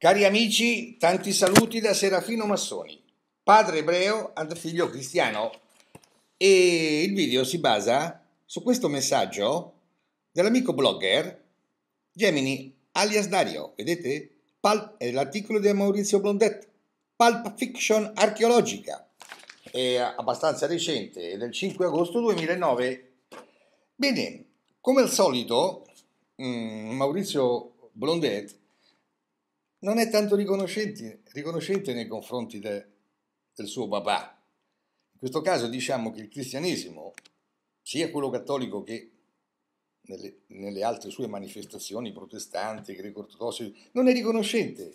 Cari amici, tanti saluti da Serafino Massoni, padre ebreo ad figlio cristiano. E il video si basa su questo messaggio dell'amico blogger Gemini alias Dario, vedete? Pulp, è l'articolo di Maurizio Blondet, Pulp Fiction Archeologica, è abbastanza recente, è del 5 agosto 2009. Bene, come al solito, mm, Maurizio Blondet non è tanto riconoscente, riconoscente nei confronti de, del suo papà. In questo caso diciamo che il cristianesimo, sia quello cattolico che nelle, nelle altre sue manifestazioni protestanti, greco-ortodossi, non è riconoscente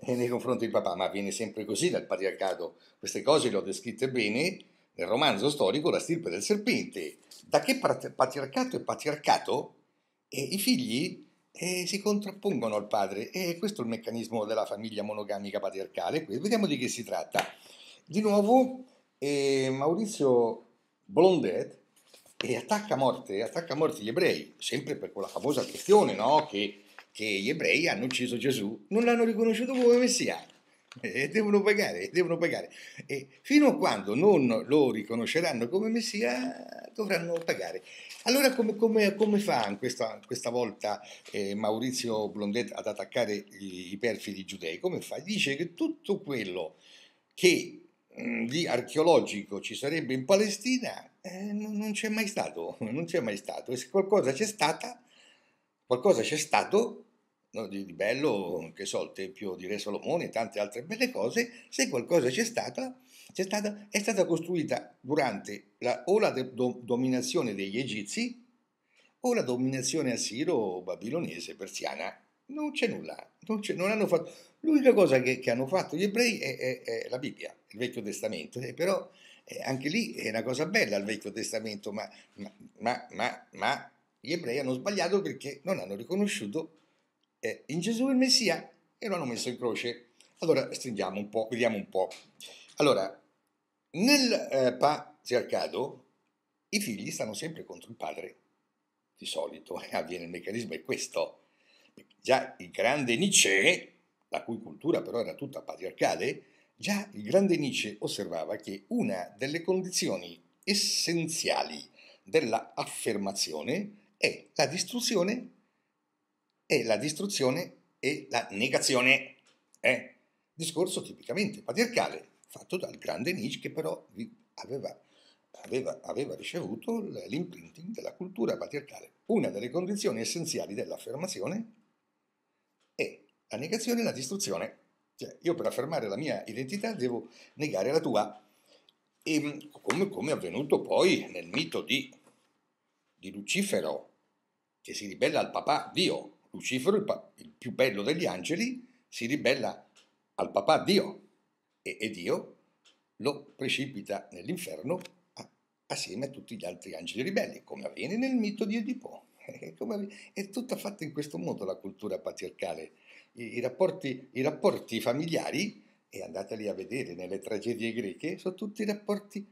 eh, nei confronti del papà, ma viene sempre così dal patriarcato. Queste cose le ho descritte bene nel romanzo storico La stirpe del serpente. Da che patriarcato è patriarcato? E I figli eh, si contrappongono al padre e questo è il meccanismo della famiglia monogamica patriarcale. Quindi vediamo di che si tratta. Di nuovo eh, Maurizio Blondet e eh, attacca a morte, attacca morte gli ebrei, sempre per quella famosa questione no? che, che gli ebrei hanno ucciso Gesù, non l'hanno riconosciuto come messiano. e devono pagare, e devono pagare. E fino a quando non lo riconosceranno come Messia, dovranno pagare. Allora come, come, come fa questa, questa volta eh, Maurizio Blondet ad attaccare i, i perfidi giudei? Come fa? Dice che tutto quello che mm, di archeologico ci sarebbe in Palestina eh, non, c'è mai stato, non c'è mai stato. E se qualcosa c'è stata, qualcosa c'è stato no, di, di, bello, che so, il Tempio di Re Salomone e tante altre belle cose, se qualcosa c'è stata, c'è stata è stata costruita durante la, o la de, do, dominazione degli egizi o la dominazione assiro-babilonese, persiana. Non c'è nulla, non, c'è, non hanno fatto... L'unica cosa che, che, hanno fatto gli ebrei è, è, è la Bibbia, il Vecchio Testamento, e eh, però eh, anche lì è una cosa bella il Vecchio Testamento, ma, ma, ma, ma gli ebrei hanno sbagliato perché non hanno riconosciuto eh, in Gesù il Messia e lo hanno messo in croce. Allora stringiamo un po', vediamo un po'. Allora, nel eh, patriarcato i figli stanno sempre contro il padre, di solito eh, avviene il meccanismo, è questo. Già il grande Nietzsche, la cui cultura però era tutta patriarcale, già il grande Nietzsche osservava che una delle condizioni essenziali dell'affermazione è la distruzione è la distruzione e la negazione. Eh? Discorso tipicamente patriarcale, fatto dal grande Nietzsche che però aveva, aveva, aveva ricevuto l'imprinting della cultura patriarcale. Una delle condizioni essenziali dell'affermazione è la negazione e la distruzione. Cioè, io per affermare la mia identità devo negare la tua. E mm, come, come è avvenuto poi nel mito di, di Lucifero, che si ribella al papà Dio, Lucifero, il, pa- il più bello degli angeli, si ribella al papà Dio e, e Dio lo precipita nell'inferno a- assieme a tutti gli altri angeli ribelli, come avviene nel mito di Edipo. È tutta fatta in questo modo la cultura patriarcale. I, i, rapporti, i rapporti familiari, e andateli a vedere nelle tragedie greche, sono tutti rapporti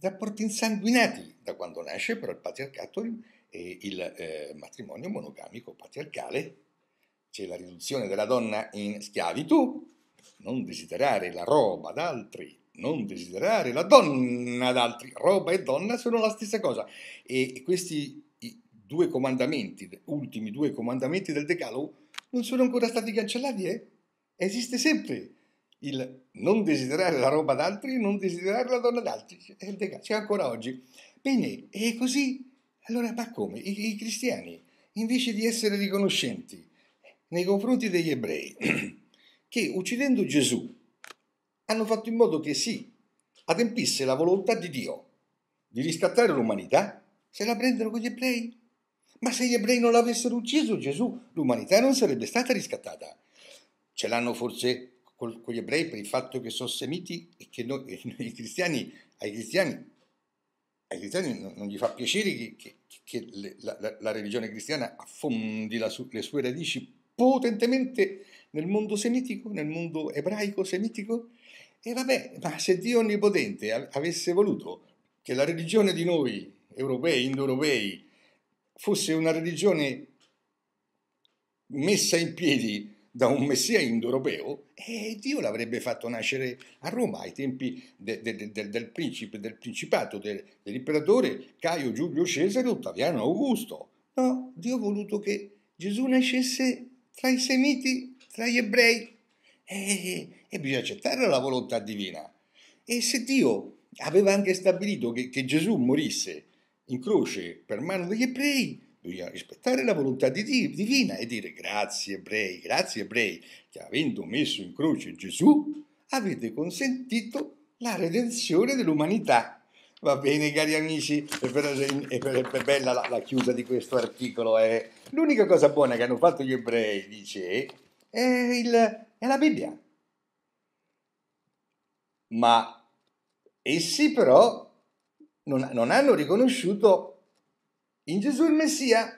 rapporti insanguinati da quando nasce però il patriarcato e il eh, matrimonio monogamico patriarcale. C'è la riduzione della donna in schiavitù, non desiderare la roba ad altri, non desiderare la donna ad altri. Roba e donna sono la stessa cosa. E questi due comandamenti, ultimi due comandamenti del Decalogo, non sono ancora stati cancellati, eh? Esiste sempre il non desiderare la roba d'altri, non desiderare la donna d'altri, c'è ancora oggi. Bene, e così, allora, ma come? I, I, cristiani, invece di essere riconoscenti nei confronti degli ebrei, che uccidendo Gesù hanno fatto in modo che sì, adempisse la volontà di Dio di riscattare l'umanità, se la prendono con gli ebrei. Ma se gli ebrei non l'avessero ucciso Gesù, l'umanità non sarebbe stata riscattata. Ce l'hanno forse con, con, gli ebrei per il fatto che sono semiti e che noi, noi cristiani, ai cristiani, ai cristiani non, non gli fa piacere che, che, che le, la, la, religione cristiana affondi su, le sue radici potentemente nel mondo semitico, nel mondo ebraico semitico. E vabbè, ma se Dio Onnipotente avesse voluto che la religione di noi, europei, indoeuropei, fosse una religione messa in piedi da un messia indoeuropeo, e Dio l'avrebbe fatto nascere a Roma ai tempi de, de, de, del principe, del principato, dell'imperatore Caio Giulio Cesare Ottaviano Augusto. No, Dio ha voluto che Gesù nascesse tra i semiti, tra gli ebrei. E, e bisogna accettare la volontà divina. E se Dio aveva anche stabilito che, che Gesù morisse in croce per mano degli ebrei, bisogna rispettare la volontà di Dio, divina e dire grazie ebrei, grazie ebrei, che avendo messo in croce Gesù, avete consentito la redenzione dell'umanità. Va bene, cari amici, è, per, è, per, è per bella la, la, chiusa di questo articolo. Eh. L'unica cosa buona che hanno fatto gli ebrei, dice, è, il, è la Bibbia. Ma essi però non, non hanno riconosciuto in Gesù il Messia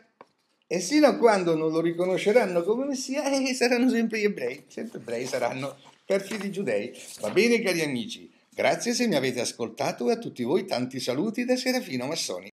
e sino a quando non lo riconosceranno come Messia, eh, saranno sempre gli ebrei, sempre certo, ebrei saranno perfidi giudei. Va bene cari amici, grazie se mi avete ascoltato e a tutti voi tanti saluti da Serafino Massoni.